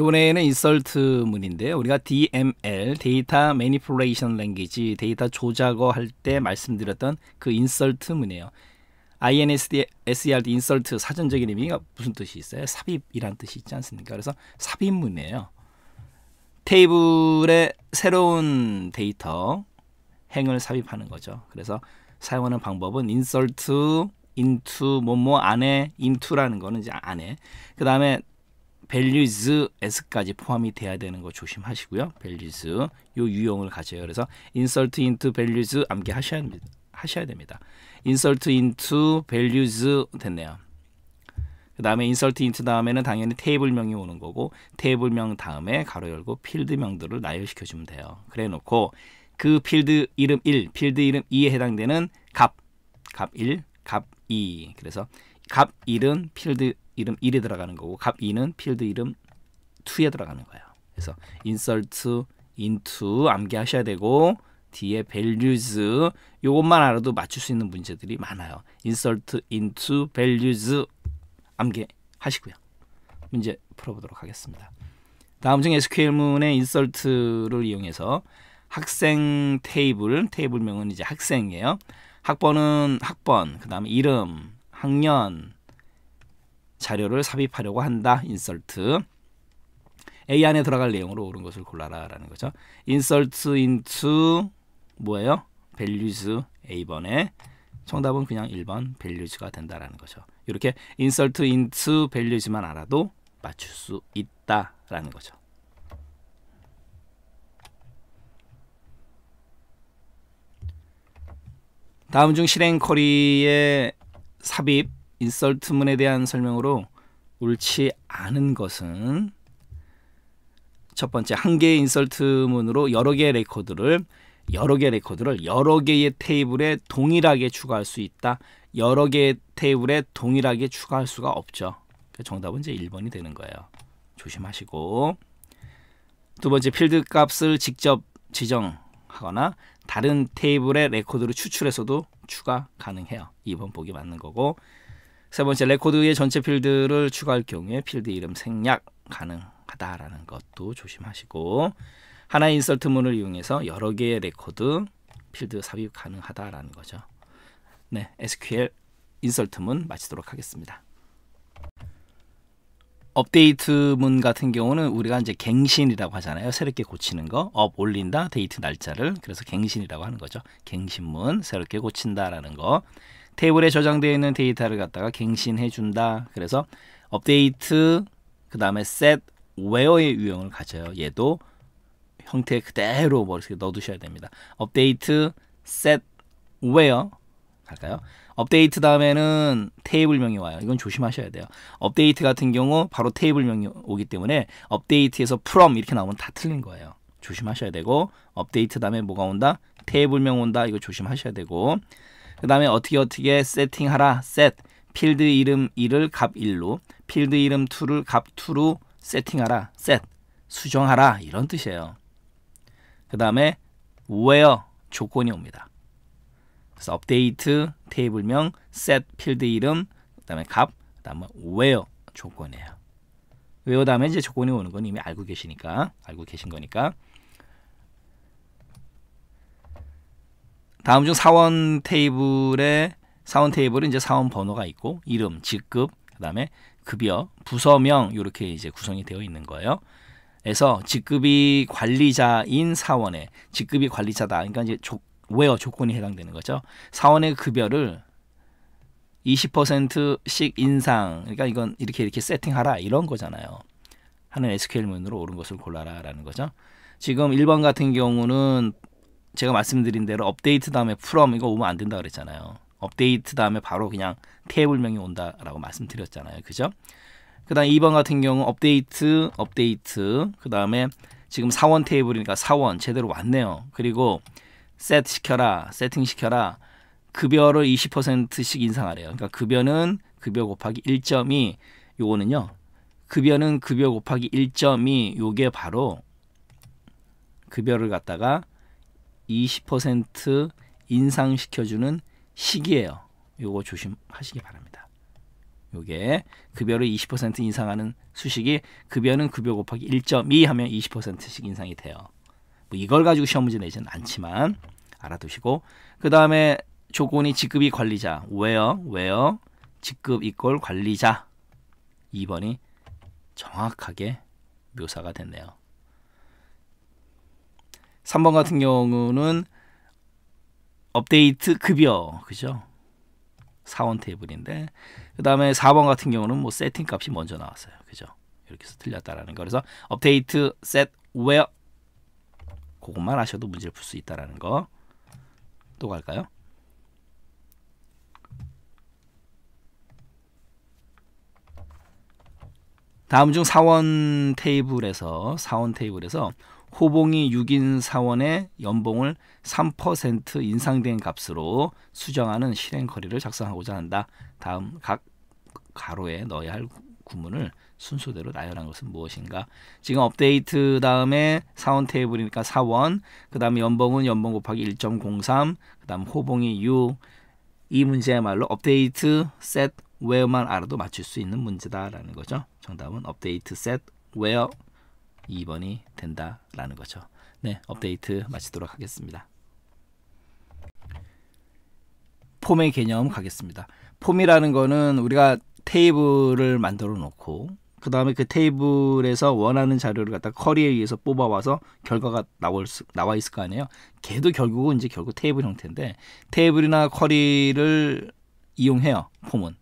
이번에는 인설트문인데 우리가 DML 데이터 매니플레이션 랭귀지 데이터 조작어 할 때 말씀드렸던 그 인설트문이에요. i n SERD 인설트 사전적인 의미가 무슨 뜻이 있어요? 삽입이란 뜻이 있지 않습니까? 그래서 삽입문이에요. 테이블에 새로운 데이터 행을 삽입하는 거죠. 그래서 사용하는 방법은 인설트 인투 뭐뭐 안에 인투라는 거는 이제 안에 그 다음에 밸류즈 s까지 포함이 돼야 되는 거 조심하시고요. 밸류즈 요 유형을 가져요. 그래서 insert into v a l 암기 하셔야 됩니다. 하셔야 됩니다. insert into v a l 됐네요. 그 다음에 insert into 다음에는 당연히 테이블명이 오는 거고 테이블명 다음에 가로 열고 필드명들을 나열시켜 주면 돼요. 그래 놓고 그 필드 이름 1, 필드 이름 2에 해당되는 값, 값 1, 값 2. 그래서 값 1은 필드 이름 1에 들어가는 거고 값 2는 필드 이름 2에 들어가는 거예요. 그래서 insert into 암기하셔야 되고 뒤에 values 요것만 알아도 맞출 수 있는 문제들이 많아요. insert into values 암기하시고요. 문제 풀어보도록 하겠습니다. 다음 중 SQL문의 insert를 이용해서 학생 테이블, 테이블명은 이제 학생이에요. 학번은 학번, 그 다음에 이름, 학년, 자료를 삽입하려고 한다. 인서트 A 안에 들어갈 내용으로 옳은 것을 골라라라는 거죠. 인서트 인 r 뭐예요? v 류즈 A번에 정답은 그냥 1번 v 류즈가 된다라는 거죠. 이렇게 인서트 인 r t 류즈만 알아도 맞출 수 있다라는 거죠. 다음 중 실행 쿼리의 삽입 인설트문에 대한 설명으로 옳지 않은 것은 첫 번째 한 개의 인설트문으로 여러 개의 레코드를 여러 개의 레코드를 여러 개의 테이블에 동일하게 추가할 수 있다. 여러 개의 테이블에 동일하게 추가할 수가 없죠. 그 정답은 이제 1번이 되는 거예요. 조심하시고 두 번째 필드 값을 직접 지정하거나 다른 테이블의 레코드를 추출해서도 추가 가능해요. 2번 보기 맞는 거고 세 번째 레코드의 전체 필드를 추가할 경우에 필드 이름 생략 가능하다라는 것도 조심하시고 하나의 인설트문을 이용해서 여러 개의 레코드 필드 삽입 가능하다라는 거죠. 네, SQL 인설트문 마치도록 하겠습니다. 업데이트문 같은 경우는 우리가 이제 갱신이라고 하잖아요. 새롭게 고치는 거, 업 올린다, 데이트 날짜를 그래서 갱신이라고 하는 거죠. 갱신문 새롭게 고친다라는 거. 테이블에 저장되어 있는 데이터를 갖다가 갱신해 준다. 그래서 업데이트 그 다음에 set where의 유형을 가져요. 얘도 형태 그대로 머릿속에 넣어두셔야 됩니다. 업데이트 set where 할까요? 업데이트 다음에는 테이블명이 와요. 이건 조심하셔야 돼요. 업데이트 같은 경우 바로 테이블명이 오기 때문에 업데이트에서 from 이렇게 나오면 다 틀린 거예요. 조심하셔야 되고 업데이트 다음에 뭐가 온다? 테이블명 온다. 이거 조심하셔야 되고 그 다음에 어떻게 어떻게 세팅하라 set 필드 이름 1을 값 1로 필드 이름 2를 값 2로 세팅하라 set 수정하라 이런 뜻이에요. 그 다음에 where 조건이 옵니다. 그래서 업데이트 테이블명 set 필드 이름 그 다음에 값그 다음에 where 조건이에요. where 다음에 이제 조건이 오는 건 이미 알고 계시니까 알고 계신 거니까 다음 중 사원 테이블에 사원 테이블은 이제 사원 번호가 있고 이름, 직급, 그다음에 급여, 부서명 이렇게 이제 구성이 되어 있는 거예요. 그래서 직급이 관리자인 사원에 직급이 관리자다. 그러니까 이제 조, 웨어 조건이 해당되는 거죠. 사원의 급여를 20%씩 인상. 그러니까 이건 이렇게 이렇게 세팅하라 이런 거잖아요. 하는 SQL 문으로 옳은 것을 골라라라는 거죠. 지금 1번 같은 경우는 제가 말씀드린 대로 업데이트 다음에 from 이거 오면 안 된다 그랬잖아요. 업데이트 다음에 바로 그냥 테이블명이 온다라고 말씀드렸잖아요. 그죠? 그 다음에 2번 같은 경우 업데이트, 업데이트, 그 다음에 지금 사원 테이블이니까 그러니까 사원 제대로 왔네요. 그리고 셋 시켜라, 세팅 시켜라, 급여를 20%씩 인상하래요. 그러니까 급여는 급여 곱하기 1.2, 요거는요. 급여는 급여 곱하기 1.2, 요게 바로 급여를 갖다가 20% 인상시켜주는 시기예요. 요거 조심하시기 바랍니다. 요게 급여를 20% 인상하는 수식이 급여는 급여 곱하기 1.2 하면 20%씩 인상이 돼요. 뭐 이걸 가지고 시험 문제 내지는 않지만 알아두시고 그 다음에 조건이 직급이 관리자 왜요? 왜요? 직급 이꼴 관리자 2번이 정확하게 묘사가 됐네요. 3번 같은 경우는 업데이트 급여 그죠? 사원 테이블인데 그 다음에 4번 같은 경우는 뭐 세팅 값이 먼저 나왔어요. 그죠? 이렇게 해서 틀렸다라는 거. 그래서 업데이트 set where 그것만 아셔도 문제를 풀 수 있다라는 거. 또 갈까요? 다음 중 사원 테이블에서 사원 테이블에서 호봉이 6인 사원의 연봉을 3% 인상된 값으로 수정하는 실행 거리를 작성하고자 한다. 다음 각 가로에 넣어야 할 구문을 순서대로 나열한 것은 무엇인가? 지금 업데이트 다음에 사원 테이블이니까 사원, 그 다음에 연봉은 연봉 곱하기 1.03, 그 다음 호봉이 6. 이 문제야말로 업데이트, 셋, 웨어만 알아도 맞출 수 있는 문제다라는 거죠. 정답은 업데이트, 셋, 웨어. 2번이 된다라는 거죠. 네, 업데이트 마치도록 하겠습니다. 폼의 개념 가겠습니다. 폼이라는 거는 우리가 테이블을 만들어 놓고 그 다음에 그 테이블에서 원하는 자료를 갖다 커리에 의해서 뽑아와서 결과가 나올 수, 나와 있을 거 아니에요. 걔도 결국은 이제 결국 테이블 형태인데 테이블이나 커리를 이용해요. 폼은.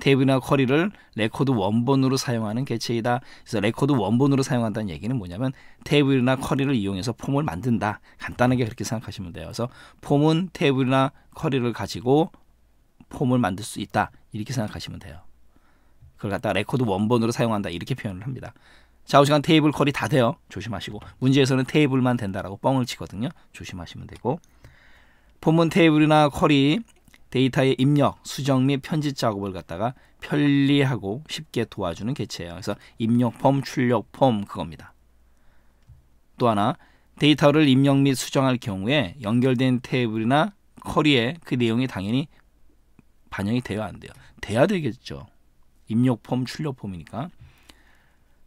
테이나 커리를 레코드 원본으로 사용하는 개체이다. 그래서 레코드 원본으로 사용한다는 얘기는 뭐냐면 테이나 커리를 이용해서 폼을 만든다. 간단하게 그렇게 생각하시면 돼요. 그래서 폼은 테이나 커리를 가지고 폼을 만들 수 있다. 이렇게 생각하시면 돼요. 그걸 갖다 레코드 원본으로 사용한다. 이렇게 표현을 합니다. 좌우시간 테이블 커리 다 돼요. 조심하시고 문제에서는 테이블만 된다라고 뻥을 치거든요. 조심하시면 되고 폼은 테이블이나 커리 데이터의 입력, 수정 및 편집 작업을 갖다가 편리하고 쉽게 도와주는 개체예요. 그래서 입력 폼, 출력 폼 그겁니다. 또 하나 데이터를 입력 및 수정할 경우에 연결된 테이블이나 커리에 그 내용이 당연히 반영이 돼야안 돼요. 돼야 되겠죠. 입력 폼, 출력 폼이니까.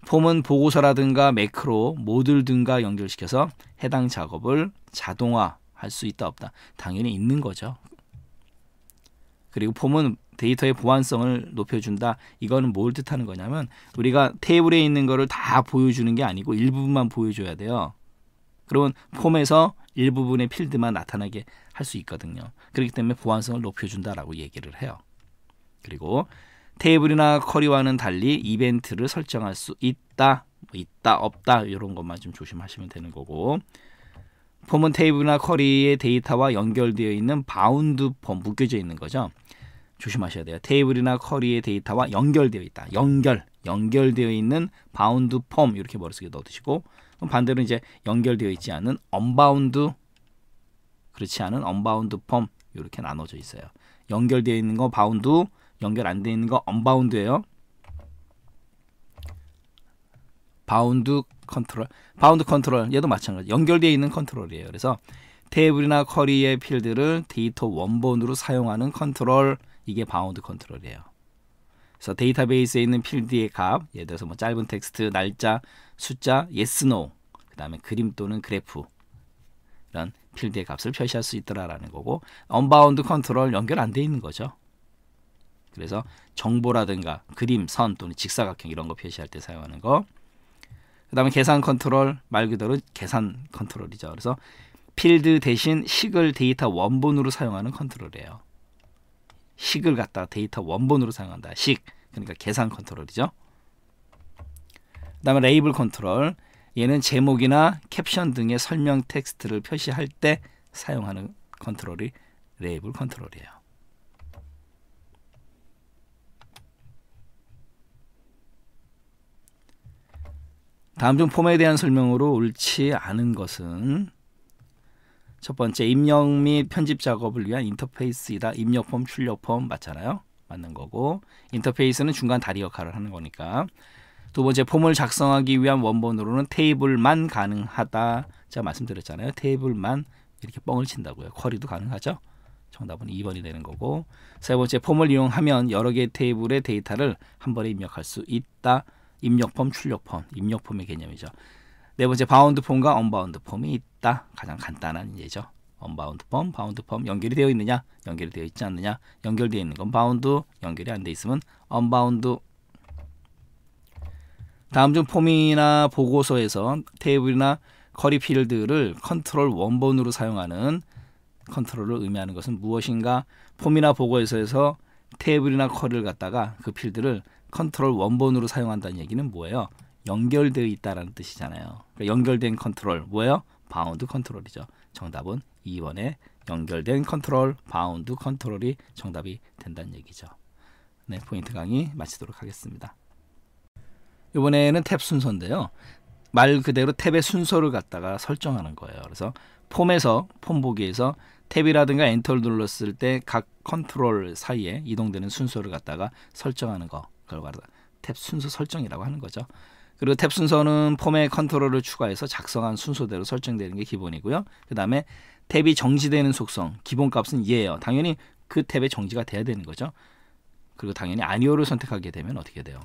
폼은 보고서라든가 매크로, 모듈 등과 연결시켜서 해당 작업을 자동화할 수 있다 없다. 당연히 있는 거죠. 그리고 폼은 데이터의 보안성을 높여준다. 이거는 뭘 뜻하는 거냐면 우리가 테이블에 있는 거를 다 보여주는 게 아니고 일부분만 보여줘야 돼요. 그러면 폼에서 일부분의 필드만 나타나게 할 수 있거든요. 그렇기 때문에 보안성을 높여준다라고 얘기를 해요. 그리고 테이블이나 커리와는 달리 이벤트를 설정할 수 있다, 뭐 있다, 없다 이런 것만 좀 조심하시면 되는 거고 폼은 테이블이나 커리의 데이터와 연결되어 있는 바운드 폼 묶여져 있는 거죠. 조심하셔야 돼요. 테이블이나 커리의 데이터와 연결되어 있다. 연결, 연결되어 있는 바운드 폼 이렇게 머릿속에 넣어두시고 반대로 이제 연결되어 있지 않은 언바운드 그렇지 않은 언바운드 폼 이렇게 나눠져 있어요. 연결되어 있는 거 바운드, 연결 안 되어 있는 거 언바운드예요. 바운드 컨트롤, 바운드 컨트롤 얘도 마찬가지. 연결되어 있는 컨트롤이에요. 그래서 테이블이나 커리의 필드를 데이터 원본으로 사용하는 컨트롤 이게 바운드 컨트롤이에요. 그래서 데이터베이스에 있는 필드의 값, 예를 들어서 뭐 짧은 텍스트, 날짜, 숫자, yes, no, 그 다음에 그림 또는 그래프 이런 필드의 값을 표시할 수 있더라라는 거고 언바운드 컨트롤 연결 안 돼 있는 거죠. 그래서 정보라든가 그림, 선 또는 직사각형 이런 거 표시할 때 사용하는 거. 그 다음에 계산 컨트롤 말 그대로 계산 컨트롤이죠. 그래서 필드 대신 식을 데이터 원본으로 사용하는 컨트롤이에요. 식을 갖다 데이터 원본으로 사용한다. 식. 그러니까 계산 컨트롤이죠. 그다음에 레이블 컨트롤. 얘는 제목이나 캡션 등의 설명 텍스트를 표시할 때 사용하는 컨트롤이 레이블 컨트롤이에요. 다음 중 폼에 대한 설명으로 옳지 않은 것은 첫 번째 입력 및 편집 작업을 위한 인터페이스이다. 입력 폼, 출력 폼 맞잖아요. 맞는 거고 인터페이스는 중간 다리 역할을 하는 거니까 두 번째 폼을 작성하기 위한 원본으로는 테이블만 가능하다. 제가 말씀드렸잖아요. 테이블만 이렇게 뻥을 친다고요. 쿼리도 가능하죠. 정답은 2번이 되는 거고 세 번째 폼을 이용하면 여러 개의 테이블의 데이터를 한 번에 입력할 수 있다. 입력폼, 출력폼, 입력폼의 개념이죠. 네 번째 바운드 폼과 언바운드 폼이 있다. 가장 간단한 예죠. 언바운드 폼, 바운드 폼 연결이 되어 있느냐, 연결이 되어 있지 않느냐, 연결되어 있는 건 바운드, 연결이 안 돼 있으면 언바운드. 다음 중 폼이나 보고서에서 테이블이나 커리 필드를 컨트롤 원본으로 사용하는 컨트롤을 의미하는 것은 무엇인가? 폼이나 보고서에서 테이블이나 커리를 갖다가 그 필드를 컨트롤 원본으로 사용한다는 얘기는 뭐예요? 연결되어 있다라는 뜻이잖아요. 그러니까 연결된 컨트롤 뭐예요? 바운드 컨트롤이죠. 정답은 2번에 연결된 컨트롤, 바운드 컨트롤이 정답이 된다는 얘기죠. 네, 포인트 강의 마치도록 하겠습니다. 이번에는 탭 순서인데요. 말 그대로 탭의 순서를 갖다가 설정하는 거예요. 그래서 폼에서 폼 보기에서 탭이라든가 엔터를 눌렀을 때 각 컨트롤 사이에 이동되는 순서를 갖다가 설정하는 거. 그걸 바로 탭 순서 설정이라고 하는 거죠. 그리고 탭 순서는 폼의 컨트롤을 추가해서 작성한 순서대로 설정되는 게 기본이고요. 그 다음에 탭이 정지되는 속성, 기본값은 예예요. 당연히 그 탭에 정지가 돼야 되는 거죠. 그리고 당연히 아니오를 선택하게 되면 어떻게 돼요?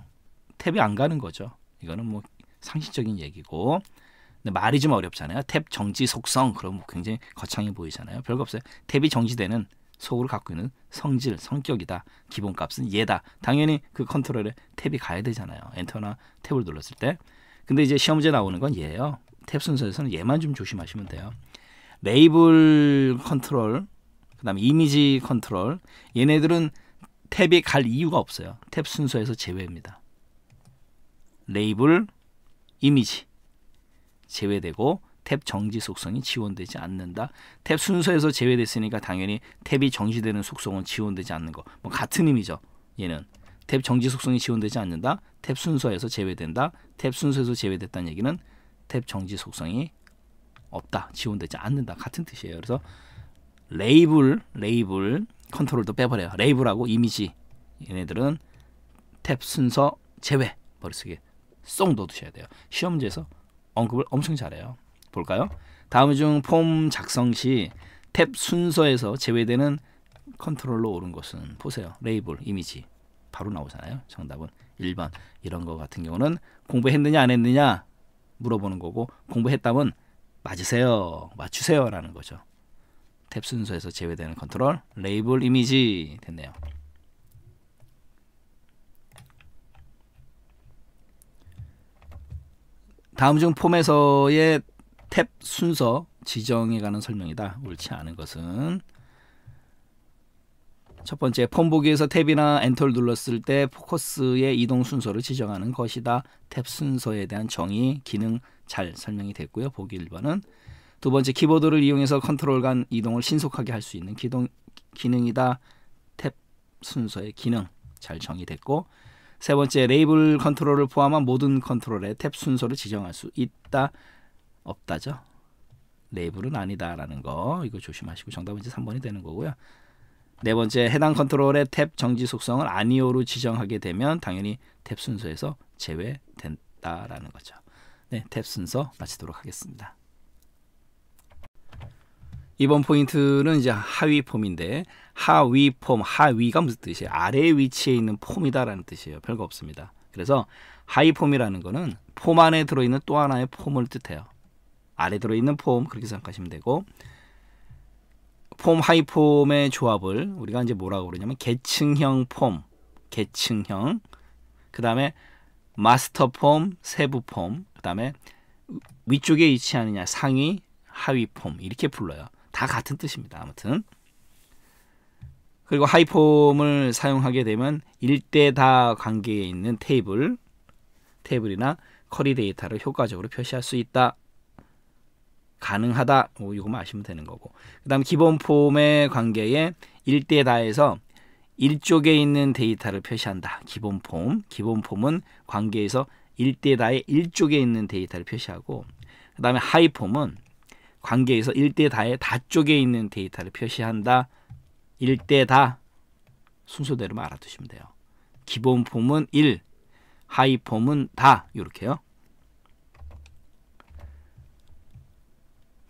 탭이 안 가는 거죠. 이거는 뭐 상식적인 얘기고 근데 말이 좀 어렵잖아요. 탭 정지 속성 그럼 굉장히 거창해 보이잖아요. 별거 없어요. 탭이 정지되는 속으로 갖고 있는 성질, 성격이다. 기본값은 얘다. 당연히 그 컨트롤에 탭이 가야 되잖아요. 엔터나 탭을 눌렀을 때. 근데 이제 시험 문제 나오는 건 얘예요. 탭 순서에서는 얘만 좀 조심하시면 돼요. 레이블 컨트롤, 그 다음에 이미지 컨트롤. 얘네들은 탭에갈 이유가 없어요. 탭 순서에서 제외입니다. 레이블, 이미지 제외되고 탭 정지 속성이 지원되지 않는다. 탭 순서에서 제외됐으니까 당연히 탭이 정지되는 속성은 지원되지 않는 거. 뭐 같은 의미죠. 얘는 탭 정지 속성이 지원되지 않는다. 탭 순서에서 제외된다. 탭 순서에서 제외됐다는 얘기는 탭 정지 속성이 없다. 지원되지 않는다. 같은 뜻이에요. 그래서 레이블, 레이블 컨트롤도 빼버려요. 레이블하고 이미지 얘네들은 탭 순서 제외 버릇속에쏙 넣어두셔야 돼요. 시험지에서 언급을 엄청 잘해요. 볼까요? 다음 중 폼 작성 시 탭 순서에서 제외되는 컨트롤로 오른 것은 보세요. 레이블, 이미지 바로 나오잖아요. 정답은 1번 이런 거 같은 경우는 공부했느냐 안 했느냐 물어보는 거고 공부했다면 맞으세요, 맞추세요 라는 거죠. 탭 순서에서 제외되는 컨트롤, 레이블, 이미지 됐네요. 다음 중 폼에서의 탭 순서 지정에 관한 설명이다. 옳지 않은 것은 첫 번째, 폰 보기에서 탭이나 엔터를 눌렀을 때 포커스의 이동 순서를 지정하는 것이다. 탭 순서에 대한 정의, 기능 잘 설명이 됐고요. 보기 1번은 두 번째, 키보드를 이용해서 컨트롤 간 이동을 신속하게 할 수 있는 기동, 기능이다. 탭 순서의 기능 잘 정의됐고 세 번째, 레이블 컨트롤을 포함한 모든 컨트롤의 탭 순서를 지정할 수 있다. 없다죠. 레이블은 아니다라는 거 이거 조심하시고 정답은 이제 3번이 되는 거고요. 네 번째 해당 컨트롤의 탭 정지 속성을 아니오로 지정하게 되면 당연히 탭 순서에서 제외된다라는 거죠. 네, 탭 순서 마치도록 하겠습니다. 이번 포인트는 이제 하위 폼인데 하위 폼, 하위가 무슨 뜻이에요? 아래 위치에 있는 폼이다라는 뜻이에요. 별거 없습니다. 그래서 하위 폼이라는 거는 폼 안에 들어있는 또 하나의 폼을 뜻해요. 아래 들어있는 폼 그렇게 생각하시면 되고 폼 하이 폼의 조합을 우리가 이제 뭐라고 그러냐면 계층형 폼, 계층형, 그 다음에 마스터 폼, 세부 폼, 그 다음에 위쪽에 위치하느냐 상위, 하위 폼 이렇게 불러요. 다 같은 뜻입니다. 아무튼 그리고 하이 폼을 사용하게 되면 일대다 관계에 있는 테이블, 테이블이나 커리 데이터를 효과적으로 표시할 수 있다. 가능하다. 뭐 이거만 아시면 되는 거고. 그다음 기본 폼의 관계에 일대 다에서 일쪽에 있는 데이터를 표시한다. 기본 폼. 기본 폼은 관계에서 일대 다의 일쪽에 있는 데이터를 표시하고 그다음에 하이 폼은 관계에서 일대 다의 다 쪽에 있는 데이터를 표시한다. 일대다 순서대로 만 알아두시면 돼요. 기본 폼은 1, 하이 폼은 다 이렇게요.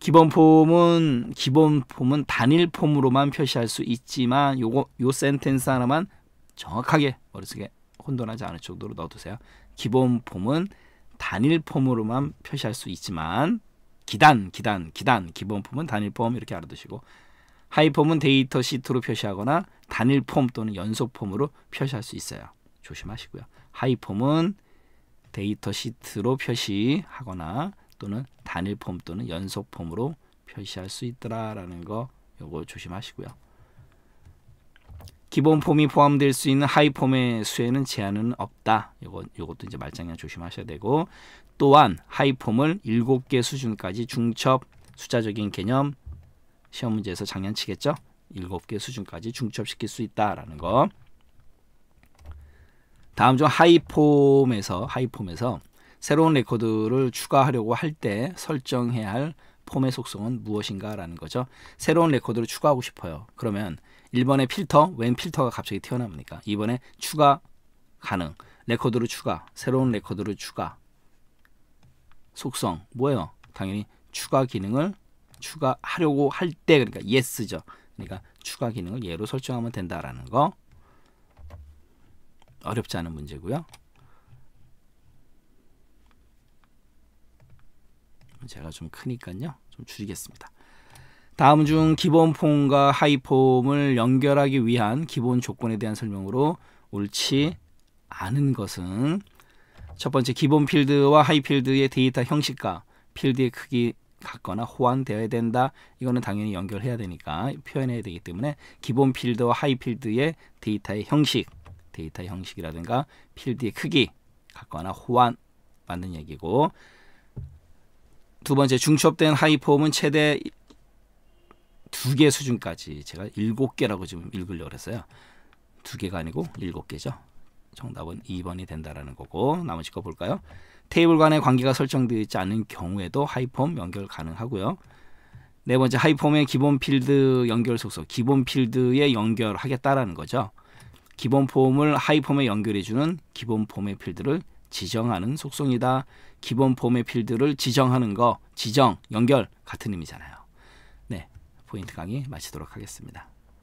기본 폼은 기본 폼은 단일 폼으로만 표시할 수 있지만 요거 요 센텐스 하나만 정확하게 머릿속에 혼돈하지 않을 정도로 넣어두세요. 기본 폼은 단일 폼으로만 표시할 수 있지만 기단, 기단, 기단, 기본 폼은 단일 폼 이렇게 알아두시고 하이 폼은 데이터 시트로 표시하거나 단일 폼 또는 연속 폼으로 표시할 수 있어요. 조심하시고요. 하이 폼은 데이터 시트로 표시하거나 또는 단일폼 또는 연속폼으로 표시할 수 있더라라는 거 요거 조심하시고요. 기본 폼이 포함될 수 있는 하이 폼의 수에는 제한은 없다. 요거, 요것도 이제 말장난 조심하셔야 되고 또한 하이 폼을 7개 수준까지 중첩 숫자적인 개념 시험 문제에서 장년치겠죠 7개 수준까지 중첩시킬 수 있다라는 거. 다음 중 하이폼에서 하이폼에서 새로운 레코드를 추가하려고 할 때 설정해야 할 폼의 속성은 무엇인가라는 거죠. 새로운 레코드를 추가하고 싶어요. 그러면 1번의 필터, 웬 필터가 갑자기 튀어나옵니까? 2번에 추가 가능, 레코드를 추가, 새로운 레코드를 추가, 속성, 뭐예요? 당연히 추가 기능을 추가하려고 할 때, 그러니까 yes죠. 그러니까 추가 기능을 예로 설정하면 된다라는 거. 어렵지 않은 문제고요. 제가 좀 크니까요. 좀 줄이겠습니다. 다음 중 기본 폼과 하이 폼을 연결하기 위한 기본 조건에 대한 설명으로 옳지 않은 것은 첫 번째 기본 필드와 하이 필드의 데이터 형식과 필드의 크기 같거나 호환되어야 된다. 이거는 당연히 연결해야 되니까 표현해야 되기 때문에 기본 필드와 하이 필드의 데이터의 형식, 데이터 형식이라든가 필드의 크기 같거나 호환 맞는 얘기고 두 번째 중첩된 하이폼은 최대 두 개 수준까지 제가 일곱 개라고 지금 읽으려고 그랬어요. 두 개가 아니고 일곱 개죠. 정답은 2번이 된다라는 거고 나머지 거 볼까요? 테이블 간의 관계가 설정되어 있지 않은 경우에도 하이폼 연결 가능하고요. 네 번째 하이폼의 기본 필드 연결 속성, 기본 필드에 연결하겠다라는 거죠. 기본 폼을 하이폼에 연결해주는 기본 폼의 필드를 지정하는 속성이다. 기본 폼의 필드를 지정하는 거, 지정, 연결 같은 의미잖아요. 네, 포인트 강의 마치도록 하겠습니다.